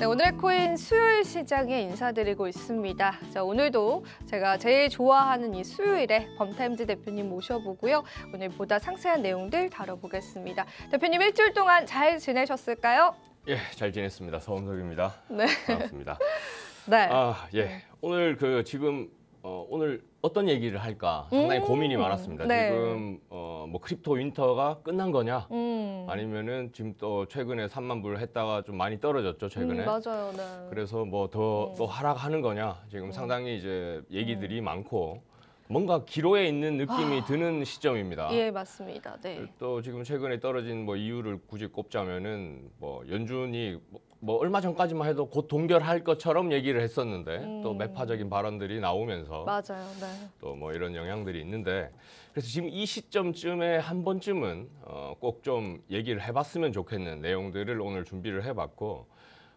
네, 오늘의 코인 수요일 시장에 인사드리고 있습니다. 자, 오늘도 제가 제일 좋아하는 이 수요일에 범타임즈 대표님 모셔보고요. 오늘 보다 상세한 내용들 다뤄보겠습니다. 대표님 일주일 동안 잘 지내셨을까요? 예, 잘 지냈습니다. 서원석입니다. 네. 반갑습니다. 네. 아, 예. 네. 오늘 그 지금 어, 오늘 어떤 얘기를 할까 상당히 음 고민이 많았습니다. 네. 지금 어, 뭐 크립토 윈터가 끝난 거냐 음 아니면은 지금 또 최근에 3만 불 했다가 좀 많이 떨어졌죠 최근에. 음, 맞아요. 네. 그래서 뭐 더또 음. 하락하는 거냐 지금 음. 상당히 이제 얘기들이 음. 많고 뭔가 기로에 있는 느낌이 아, 드는 시점입니다. 예, 맞습니다. 네. 또 지금 최근에 떨어진 뭐 이유를 굳이 꼽자면은 뭐 연준이 뭐뭐 얼마 전까지만 해도 곧 동결할 것처럼 얘기를 했었는데 음. 또 매파적인 발언들이 나오면서 맞아요. 네. 또뭐 이런 영향들이 있는데 그래서 지금 이 시점쯤에 한 번쯤은 어, 꼭 좀 얘기를 해봤으면 좋겠는 내용들을 오늘 준비를 해봤고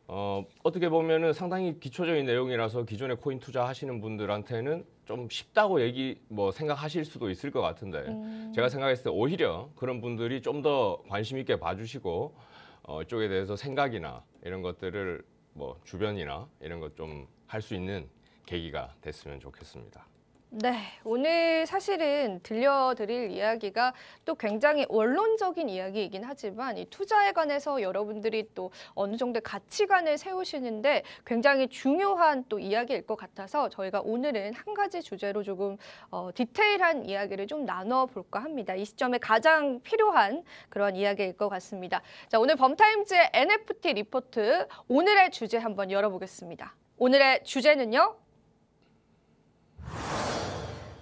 어, 어떻게 보면은 상당히 기초적인 내용이라서 기존에 코인 투자하시는 분들한테는 좀 쉽다고 얘기 뭐 생각하실 수도 있을 것 같은데 음. 제가 생각했을 때 오히려 그런 분들이 좀 더 관심 있게 봐주시고 어, 이쪽에 대해서 생각이나 이런 것들을 뭐 주변이나 이런 것 좀 할 수 있는 계기가 됐으면 좋겠습니다. 네, 오늘 사실은 들려드릴 이야기가 또 굉장히 원론적인 이야기이긴 하지만 이 투자에 관해서 여러분들이 또 어느 정도 가치관을 세우시는데 굉장히 중요한 또 이야기일 것 같아서 저희가 오늘은 한 가지 주제로 조금 어, 디테일한 이야기를 좀 나눠볼까 합니다. 이 시점에 가장 필요한 그런 이야기일 것 같습니다. 자, 오늘 범타임즈의 NFT 리포트 오늘의 주제 한번 열어보겠습니다. 오늘의 주제는요.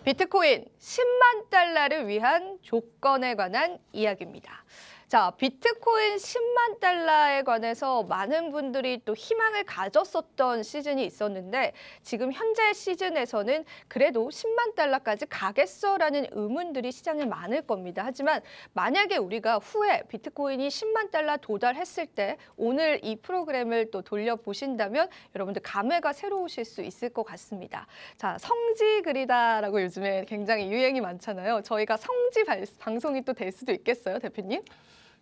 비트코인 10만 달러를 위한 조건에 관한 이야기입니다. 자, 비트코인 10만 달러에 관해서 많은 분들이 또 희망을 가졌었던 시즌이 있었는데 지금 현재 시즌에서는 그래도 10만 달러까지 가겠어라는 의문들이 시장에 많을 겁니다. 하지만 만약에 우리가 후에 비트코인이 10만 달러 도달했을 때 오늘 이 프로그램을 또 돌려보신다면 여러분들 감회가 새로우실 수 있을 것 같습니다. 자, 성지 그리다라고 요즘에 굉장히 유행이 많잖아요. 저희가 성지 방송이 또 될 수도 있겠어요, 대표님?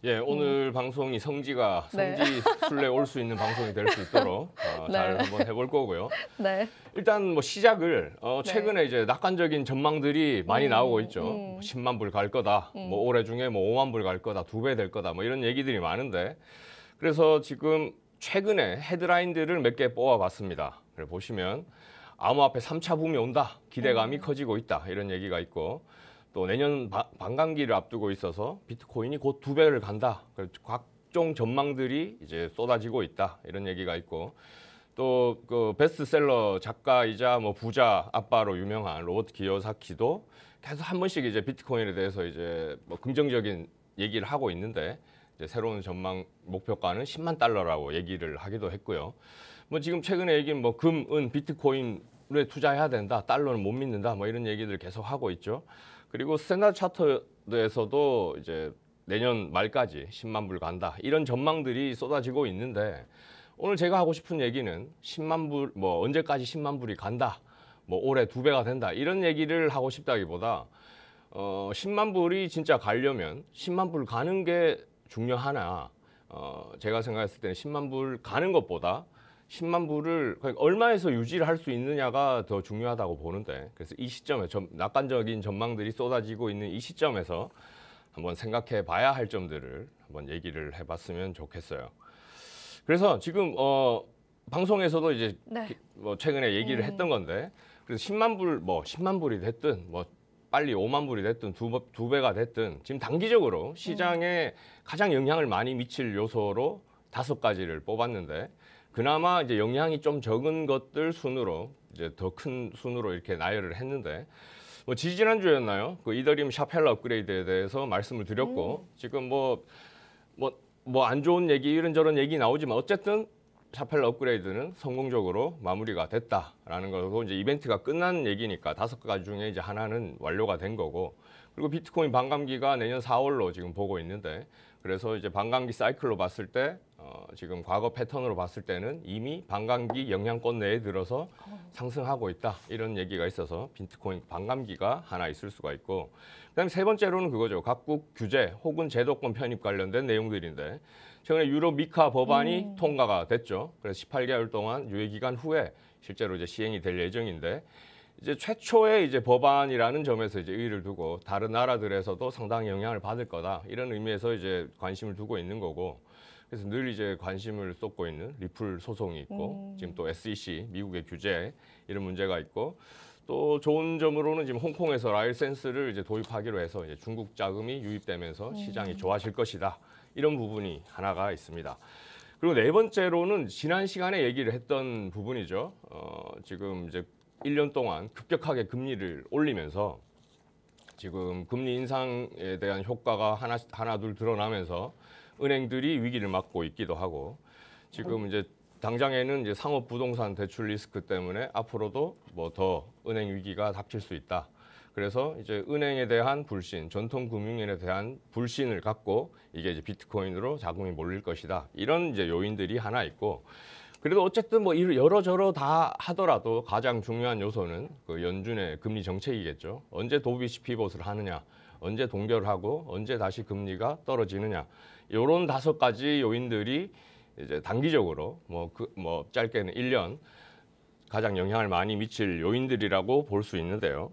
예, 음. 오늘 음. 방송이 성지가 네. 성지 순례 네. 올수 있는 방송이 될 수 있도록 어, 네. 잘 한번 해볼 거고요. 네. 일단 뭐 시작을 어, 네. 최근에 이제 낙관적인 전망들이 많이 음. 나오고 있죠. 음. 10만 뭐 불갈 거다. 음. 뭐 올해 중에 뭐 5만 불 갈 거다. 두 배 될 거다. 뭐 이런 얘기들이 많은데 그래서 지금 최근에 헤드라인들을 몇 개 뽑아봤습니다. 그래 보시면 암호화폐 3차 붐이 온다. 기대감이 음. 커지고 있다. 이런 얘기가 있고 또 내년 바, 반감기를 앞두고 있어서 비트코인이 곧 두 배를 간다. 그 각종 전망들이 이제 쏟아지고 있다. 이런 얘기가 있고 또 그 베스트셀러 작가이자 뭐 부자 아빠로 유명한 로버트 기요사키도 계속 한 번씩 이제 비트코인에 대해서 이제 뭐 긍정적인 얘기를 하고 있는데 이제 새로운 전망 목표가는 10만 달러라고 얘기를 하기도 했고요. 뭐 지금 최근에 얘기는 뭐 금, 은, 비트코인에 투자해야 된다. 달러는 못 믿는다. 뭐 이런 얘기들 계속 하고 있죠. 그리고 스탠다드 차트에서도 이제 내년 말까지 10만 불 간다 이런 전망들이 쏟아지고 있는데 오늘 제가 하고 싶은 얘기는 10만 불 뭐 언제까지 10만 불이 간다 뭐 올해 두 배가 된다 이런 얘기를 하고 싶다기보다 어 10만 불이 진짜 가려면 10만 불 가는 게 중요하나 어 제가 생각했을 때는 10만 불 가는 것보다 10만 불을 그러니까 얼마에서 유지를 할 수 있느냐가 더 중요하다고 보는데 그래서 이 시점에 좀 낙관적인 전망들이 쏟아지고 있는 이 시점에서 한번 생각해 봐야 할 점들을 한번 얘기를 해봤으면 좋겠어요. 그래서 지금 어, 방송에서도 이제 네. 뭐 최근에 얘기를 음. 했던 건데 그래서 10만 불뭐 10만 불이 됐든 뭐 빨리 5만 불이 됐든 두, 두 배가 됐든 지금 단기적으로 시장에 음. 가장 영향을 많이 미칠 요소로 다섯 가지를 뽑았는데 그나마 이제 영향이 좀 적은 것들 순으로 이제 더 큰 순으로 이렇게 나열을 했는데 뭐 지지난 주였나요? 그 이더리움 샤펠라 업그레이드에 대해서 말씀을 드렸고 음. 지금 뭐뭐뭐 안 좋은 얘기 이런저런 얘기 나오지만 어쨌든 샤펠라 업그레이드는 성공적으로 마무리가 됐다라는 거고 이제 이벤트가 끝난 얘기니까 다섯 가지 중에 이제 하나는 완료가 된 거고 그리고 비트코인 반감기가 내년 4월로 지금 보고 있는데 그래서 이제 반감기 사이클로 봤을 때 어, 지금 과거 패턴으로 봤을 때는 이미 반감기 영향권 내에 들어서 상승하고 있다 이런 얘기가 있어서 빈트코인 반감기가 하나 있을 수가 있고 그다음에 세 번째로는 그거죠 각국 규제 혹은 제도권 편입 관련된 내용들인데 최근에 유로 미카 법안이 음. 통과가 됐죠 그래서 18개월 동안 유예 기간 후에 실제로 이제 시행이 될 예정인데 이제 최초의 이제 법안이라는 점에서 이제 의의를 두고 다른 나라들에서도 상당히 영향을 받을 거다 이런 의미에서 이제 관심을 두고 있는 거고 그래서 늘 이제 관심을 쏟고 있는 리플 소송이 있고 음. 지금 또 SEC 미국의 규제 이런 문제가 있고 또 좋은 점으로는 지금 홍콩에서 라이센스를 이제 도입하기로 해서 이제 중국 자금이 유입되면서 음. 시장이 좋아질 것이다 이런 부분이 하나가 있습니다. 그리고 네 번째로는 지난 시간에 얘기를 했던 부분이죠. 어, 지금 이제 1년 동안 급격하게 금리를 올리면서 지금 금리 인상에 대한 효과가 하나 하나 둘 드러나면서 은행들이 위기를 맞고 있기도 하고 지금 이제 당장에는 이제 상업 부동산 대출 리스크 때문에 앞으로도 뭐 더 은행 위기가 닥칠 수 있다. 그래서 이제 은행에 대한 불신, 전통 금융인에 대한 불신을 갖고 이게 이제 비트코인으로 자금이 몰릴 것이다. 이런 이제 요인들이 하나 있고 그래도 어쨌든 뭐 여러저러 다 하더라도 가장 중요한 요소는 그 연준의 금리 정책이겠죠. 언제 도비시 피봇을 하느냐, 언제 동결하고 언제 다시 금리가 떨어지느냐. 요런 다섯 가지 요인들이 이제 단기적으로 뭐그뭐 그뭐 짧게는 1년 가장 영향을 많이 미칠 요인들이라고 볼 수 있는데요.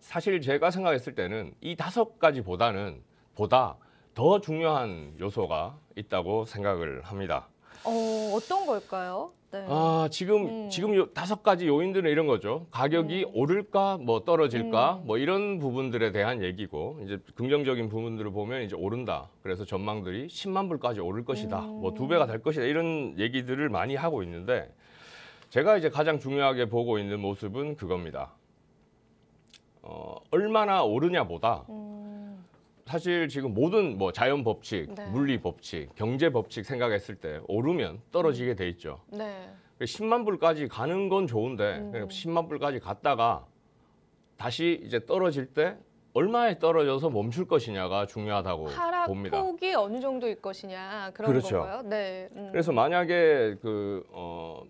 사실 제가 생각했을 때는 이 다섯 가지보다는 보다 더 중요한 요소가 있다고 생각을 합니다. 어, 어떤 걸까요? 네. 아 지금 음. 지금 요, 다섯 가지 요인들은 이런 거죠. 가격이 음. 오를까 뭐 떨어질까 음. 뭐 이런 부분들에 대한 얘기고 이제 긍정적인 부분들을 보면 이제 오른다. 그래서 전망들이 10만 불까지 오를 것이다. 뭐 두 배가 될 것이다. 이런 얘기들을 많이 하고 있는데 제가 이제 가장 중요하게 보고 있는 모습은 그겁니다. 어, 얼마나 오르냐보다 음. 사실 지금 모든 뭐 자연 법칙, 네. 물리 법칙, 경제 법칙 생각했을 때 오르면 떨어지게 음. 돼 있죠. 네. 10만 그러니까 불까지 가는 건 좋은데 음. 10만 그러니까 불까지 갔다가 다시 이제 떨어질 때 얼마에 떨어져서 멈출 것이냐가 중요하다고 하락 봅니다. 폭이 어느 정도일 것이냐 그런 그렇죠. 건가요? 네. 음. 그래서 만약에 그 어,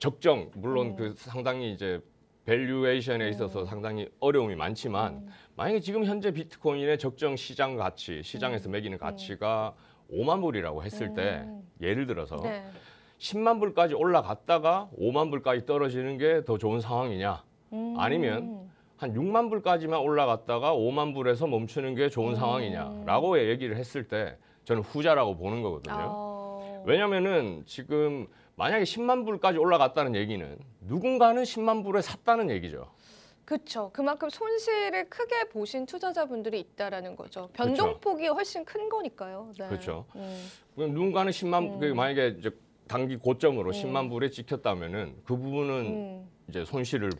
적정 물론 그 음. 그 상당히 이제 밸류에이션에 네. 있어서 상당히 어려움이 많지만 네. 만약에 지금 현재 비트코인의 적정 시장 가치, 시장에서 네. 매기는 가치가 5만 불이라고 했을 때 예를 들어서 네. 10만 불까지 올라갔다가 5만 불까지 떨어지는 게 더 좋은 상황이냐? 음. 아니면 한 6만 불까지만 올라갔다가 5만 불에서 멈추는 게 좋은 상황이냐라고 음. 얘기를 했을 때 저는 후자라고 보는 거거든요. 아. 왜냐면은 지금 만약에 10만 불까지 올라갔다는 얘기는 누군가는 10만 불에 샀다는 얘기죠. 그렇죠. 그만큼 손실을 크게 보신 투자자분들이 있다라는 거죠. 변동폭이 그쵸. 훨씬 큰 거니까요. 네. 그렇죠. 음. 누군가는 10만 그 음. 만약에 이제 단기 고점으로 음. 10만 불에 찍혔다면은 그 부분은 음. 이제 손실을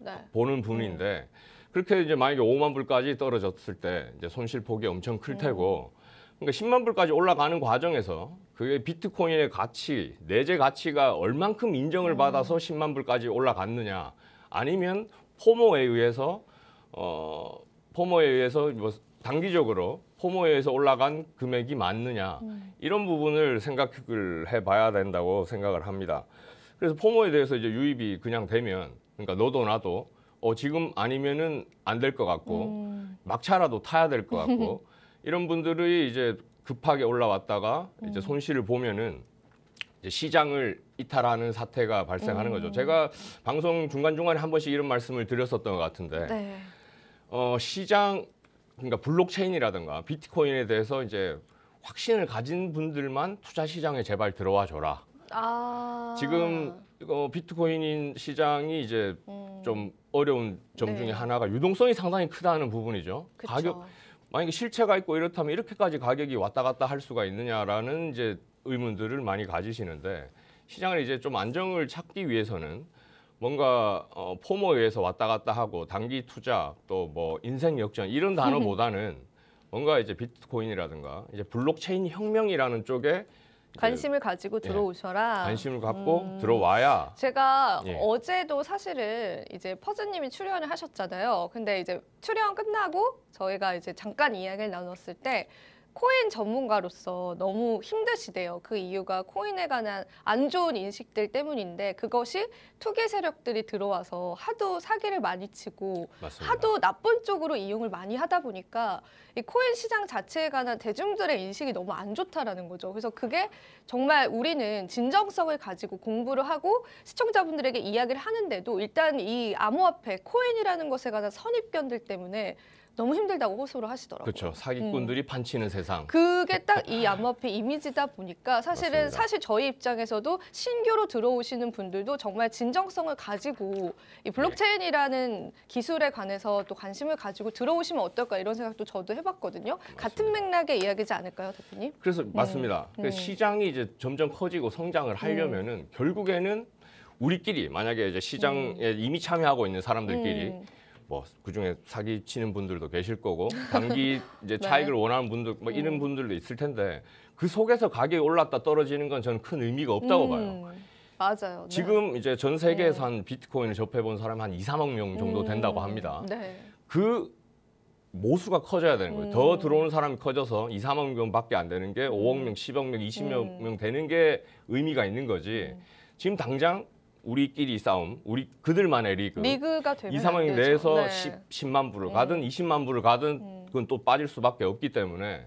네. 보는 분인데 음. 그렇게 이제 만약에 5만 불까지 떨어졌을 때 이제 손실 폭이 엄청 클 음. 테고 그러니까 10만 불까지 올라가는 과정에서 그게 비트코인의 가치, 내재 가치가 얼만큼 인정을 음. 받아서 10만 불까지 올라갔느냐, 아니면 포모에 의해서 어 포모에 의해서 뭐 단기적으로 포모에 의해서 올라간 금액이 맞느냐 음. 이런 부분을 생각을 해봐야 된다고 생각을 합니다. 그래서 포모에 대해서 이제 유입이 그냥 되면 그러니까 너도 나도 어 지금 아니면은 안 될 것 같고 음. 막차라도 타야 될 것 같고 이런 분들이 이제 급하게 올라왔다가 음. 이제 손실을 보면은 이제 시장을 이탈하는 사태가 발생하는 음. 거죠. 제가 방송 중간중간에 한 번씩 이런 말씀을 드렸었던 것 같은데 네. 어, 시장 그러니까 블록체인이라든가 비트코인에 대해서 이제 확신을 가진 분들만 투자 시장에 제발 들어와 줘라. 아... 지금 어, 비트코인 시장이 이제 음... 좀 어려운 점 네. 중에 하나가 유동성이 상당히 크다는 부분이죠. 그쵸. 가격 만약에 실체가 있고 이렇다면 이렇게까지 가격이 왔다 갔다 할 수가 있느냐라는 이제 의문들을 많이 가지시는데 시장을 이제 좀 안정을 찾기 위해서는 뭔가 어, 포모에 의해서 왔다 갔다 하고 단기 투자 또 뭐 인생 역전 이런 단어보다는 뭔가 이제 비트코인이라든가 이제 블록체인 혁명이라는 쪽에 관심을 가지고 예. 들어오셔라. 관심을 갖고 음. 들어와야. 제가 예. 어제도 사실은 이제 퍼즈님이 출연을 하셨잖아요. 근데 이제 출연 끝나고 저희가 이제 잠깐 이야기를 나눴을 때 코인 전문가로서 너무 힘드시대요. 그 이유가 코인에 관한 안 좋은 인식들 때문인데 그것이 투기 세력들이 들어와서 하도 사기를 많이 치고 맞습니다. 하도 나쁜 쪽으로 이용을 많이 하다 보니까 이 코인 시장 자체에 관한 대중들의 인식이 너무 안 좋다라는 거죠. 그래서 그게 정말 우리는 진정성을 가지고 공부를 하고 시청자분들에게 이야기를 하는데도 일단 이 암호화폐 코인이라는 것에 관한 선입견들 때문에 너무 힘들다고 호소를 하시더라고요. 그렇죠. 사기꾼들이 음. 판치는 세상. 그게 딱이 네. 암호화폐 이미지다 보니까 사실은 그습니다 사실 저희 입장에서도 신규로 들어오시는 분들도 정말 진정성을 가지고 이 블록체인이라는 네. 기술에 관해서 또 관심을 가지고 들어오시면 어떨까 이런 생각도 저도 해봤거든요. 맞습니다. 같은 맥락의 이야기지 않을까요, 대표님? 그래서 음. 맞습니다. 음. 시장이 이제 점점 커지고 성장을 음. 하려면은 음. 결국에는 우리끼리 만약에 이제 시장에 이미 참여하고 있는 사람들끼리 뭐 그중에 사기 치는 분들도 계실 거고 단기 이제 네. 차익을 네. 원하는 분들 뭐 이런 음. 분들도 있을 텐데 그 속에서 가격이 올랐다 떨어지는 건 저는 큰 의미가 없다고 음. 봐요. 맞아요. 네. 지금 네. 이제 전 세계에서 네. 한 비트코인을 접해 본 사람 한 2, 3억 명 정도 음. 된다고 합니다. 네. 그 모수가 커져야 되는 거예요. 음. 더 들어오는 사람이 커져서 2, 3억 명밖에 안 되는 게 5억 명, 10억 음. 명, 20억 음. 명 되는 게 의미가 있는 거지. 지금 당장 우리끼리 싸움, 우리 그들만의 리그. 리그가 되면 이 상황 내에서 네. 10, 만 불을 가든 20만 불을 가든 그건 또 빠질 수밖에 없기 때문에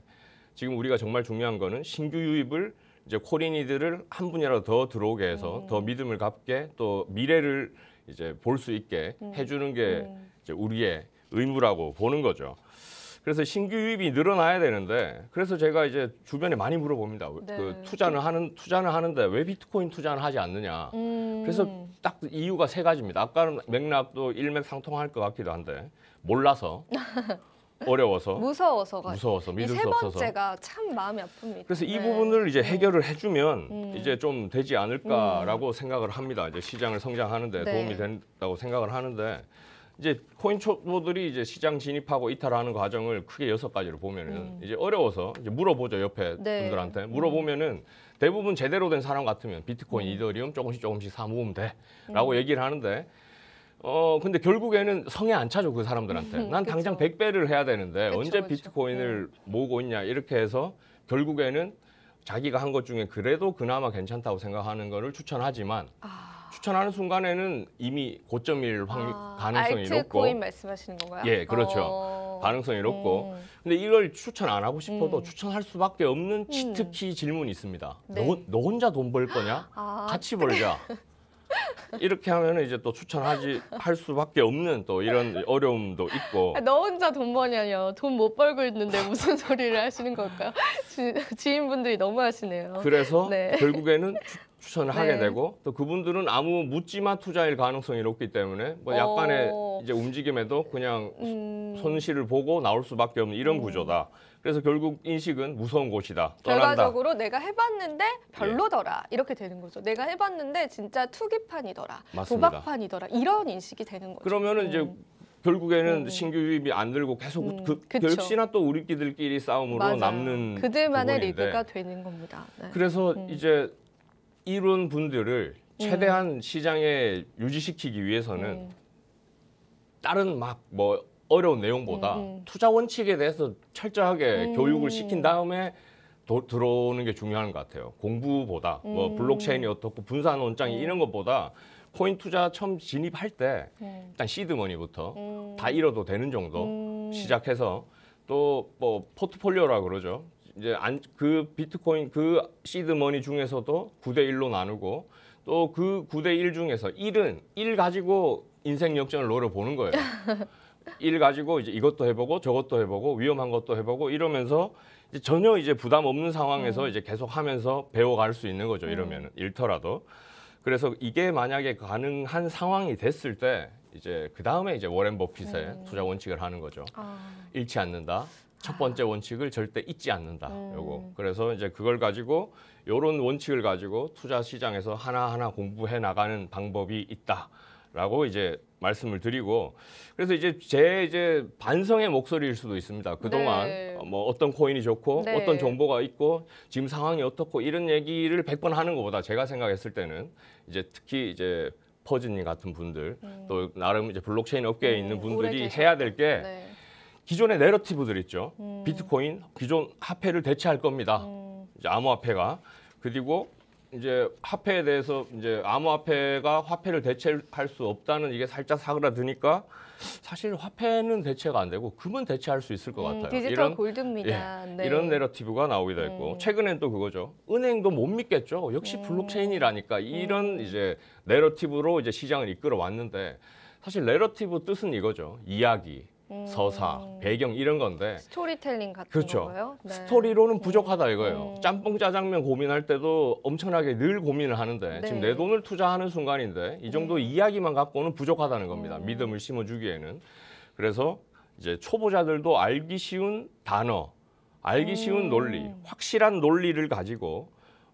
지금 우리가 정말 중요한 거는 신규 유입을 이제 코린이들을 한 분이라도 더 들어오게 해서 음. 더 믿음을 갖게 또 미래를 이제 볼 수 있게 음. 해주는 게 음. 이제 우리의 의무라고 보는 거죠. 그래서 신규 유입이 늘어나야 되는데 그래서 제가 이제 주변에 많이 물어봅니다. 그 네. 그 투자는 하는 투자는 하는데 왜 비트코인 투자는 하지 않느냐. 음. 그래서 딱 이유가 세 가지입니다. 아까는 맥락도 일맥상통할 것 같기도 한데 몰라서 어려워서 무서워서 무서워서 믿을 수 없어서 세 번째가 참 마음이 아픕니다. 그래서 네. 이 부분을 이제 음. 해결을 해주면 음. 이제 좀 되지 않을까라고 음. 생각을 합니다. 이제 시장을 성장하는데 네. 도움이 된다고 생각을 하는데 이제 코인 초보들이 이제 시장 진입하고 이탈하는 과정을 크게 여섯 가지로 보면은 음. 이제 어려워서 이제 물어보죠 옆에 네. 분들한테 음. 물어보면은 대부분 제대로 된 사람 같으면 비트코인, 음. 이더리움 조금씩 조금씩 사 모으면 돼라고 음. 얘기를 하는데 어 근데 결국에는 성에 안 차죠 그 사람들한테 음, 난 당장 백배를 해야 되는데 그쵸, 언제 그쵸. 비트코인을 네. 모으고 있냐 이렇게 해서 결국에는 자기가 한 것 중에 그래도 그나마 괜찮다고 생각하는 거를 추천하지만 아. 추천하는 순간에는 이미 고점일 확 아, 가능성이 알트 높고 코인 말씀하시는 건가요? 예, 그렇죠. 어. 가능성이 높고 음. 근데 이걸 추천 안 하고 싶어도 음. 추천할 수밖에 없는 치트키 음. 질문이 있습니다. 네. 너, 너 혼자 돈 벌 거냐? 아. 같이 벌자. 이렇게 하면 이제 또 추천하지 할 수밖에 없는 또 이런 어려움도 있고. 아, 너 혼자 돈 버냐요? 돈 못 벌고 있는데 무슨 소리를 하시는 걸까요? 지, 인분들이 너무 하시네요. 그래서 네. 결국에는 추천을 네. 하게 되고 또 그분들은 아무 묻지마 투자일 가능성이 높기 때문에 뭐 어. 약간의 어... 이제 움직임에도 그냥 음... 손실을 보고 나올 수밖에 없는 이런 음... 구조다. 그래서 결국 인식은 무서운 곳이다. 떠난다. 결과적으로 내가 해봤는데 별로더라 예. 이렇게 되는 거죠. 내가 해봤는데 진짜 투기판이더라, 맞습니다. 도박판이더라 이런 인식이 되는 거죠. 그러면은 음. 이제 결국에는 음. 신규 유입이 안 늘고 계속 음. 그, 그 역시나 또 우리끼들끼리 싸움으로 맞아요. 남는 그들만의 부분인데. 리그가 되는 겁니다. 네. 그래서 음. 이제 이런 분들을 예. 최대한 음. 시장에 유지시키기 위해서는 음. 다른 막 뭐 어려운 내용보다 음. 투자 원칙에 대해서 철저하게 음. 교육을 시킨 다음에 도, 들어오는 게 중요한 것 같아요. 공부보다 뭐 음. 블록체인이 어떻고 분산 원장이 이런 것보다 코인 투자 처음 진입할 때 일단 시드머니부터 음. 다 잃어도 되는 정도 시작해서 또 뭐 포트폴리오라 그러죠. 이제 안, 그 비트코인 그 시드 머니 중에서도 9 대 1로 나누고 또 그 9 대 1 중에서 1은 1 가지고 인생 역전을 노려보는 거예요. 1 가지고 이제 이것도 해보고 저것도 해보고 위험한 것도 해보고 이러면서 이제 전혀 이제 부담 없는 상황에서 음. 이제 계속 하면서 배워갈 수 있는 거죠. 음. 이러면 은 일터라도. 그래서 이게 만약에 가능한 상황이 됐을 때 이제 그 다음에 이제 워렌 버핏의 네. 투자 원칙을 하는 거죠. 아. 잃지 않는다. 첫 번째 원칙을 절대 잊지 않는다. 음. 요거. 그래서 이제 그걸 가지고 요런 원칙을 가지고 투자 시장에서 하나하나 공부해 나가는 방법이 있다라고 이제 말씀을 드리고 그래서 이제 제 이제 반성의 목소리일 수도 있습니다. 그동안 네. 어, 뭐 어떤 코인이 좋고 네. 어떤 정보가 있고 지금 상황이 어떻고 이런 얘기를 백 번 하는 것보다 제가 생각했을 때는 이제 특히 이제 퍼즈님 같은 분들 음. 또 나름 이제 블록체인 업계에 음, 있는 분들이 해야 될게 네. 기존의 내러티브들 있죠. 음. 비트코인 기존 화폐를 대체할 겁니다. 음. 이제 암호화폐가 그리고 이제 화폐에 대해서 이제 암호화폐가 화폐를 대체할 수 없다는 이게 살짝 사그라드니까 사실 화폐는 대체가 안 되고 금은 대체할 수 있을 것 음, 같아요. 디지털 이런, 골드입니다. 예, 네. 이런 내러티브가 나오기도 했고 음. 최근엔 또 그거죠. 은행도 못 믿겠죠. 역시 음. 블록체인이라니까 음. 이런 이제 내러티브로 이제 시장을 이끌어 왔는데 사실 내러티브 뜻은 이거죠. 이야기, 음. 서사, 배경 이런 건데 스토리텔링 같은 그렇죠. 거예요? 네. 스토리로는 음. 부족하다 이거예요. 음. 짬뽕 짜장면 고민할 때도 엄청나게 늘 고민을 하는데 네. 지금 내 돈을 투자하는 순간인데 이 정도 네. 이야기만 갖고는 부족하다는 겁니다. 음. 믿음을 심어주기에는 그래서 이제 초보자들도 알기 쉬운 단어, 알기 쉬운 음. 논리, 확실한 논리를 가지고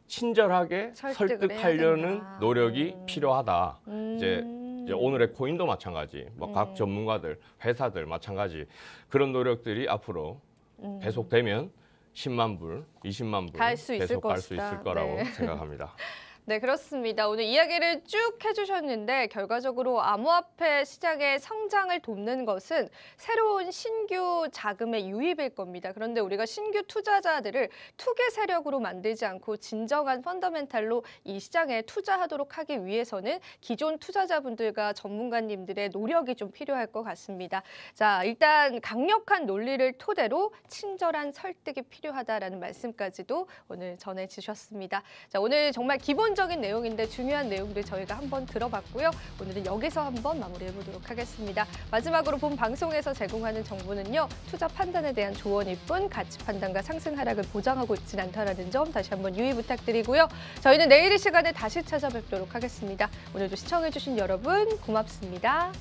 친절하게 설득하려는 노력이 음. 필요하다. 이제 이제 음. 오늘의 코인도 마찬가지, 뭐각 음. 전문가들, 회사들 마찬가지 그런 노력들이 앞으로 음. 계속되면 10만 불, 20만 불 계속 갈 수 있을 거라고 네. 생각합니다. 네, 그렇습니다. 오늘 이야기를 쭉 해주셨는데 결과적으로 암호화폐 시장의 성장을 돕는 것은 새로운 신규 자금의 유입일 겁니다. 그런데 우리가 신규 투자자들을 투기 세력으로 만들지 않고 진정한 펀더멘탈로 이 시장에 투자하도록 하기 위해서는 기존 투자자분들과 전문가님들의 노력이 좀 필요할 것 같습니다. 자, 일단 강력한 논리를 토대로 친절한 설득이 필요하다라는 말씀까지도 오늘 전해주셨습니다. 자, 오늘 정말 기본 추상적인 내용인데 중요한 내용들 저희가 한번 들어봤고요. 오늘은 여기서 한번 마무리해 보도록 하겠습니다. 마지막으로 본 방송에서 제공하는 정보는요. 투자 판단에 대한 조언일 뿐 가치 판단과 상승 하락을 보장하고 있진 않다라는 점 다시 한번 유의 부탁드리고요. 저희는 내일 이 시간에 다시 찾아뵙도록 하겠습니다. 오늘도 시청해주신 여러분 고맙습니다.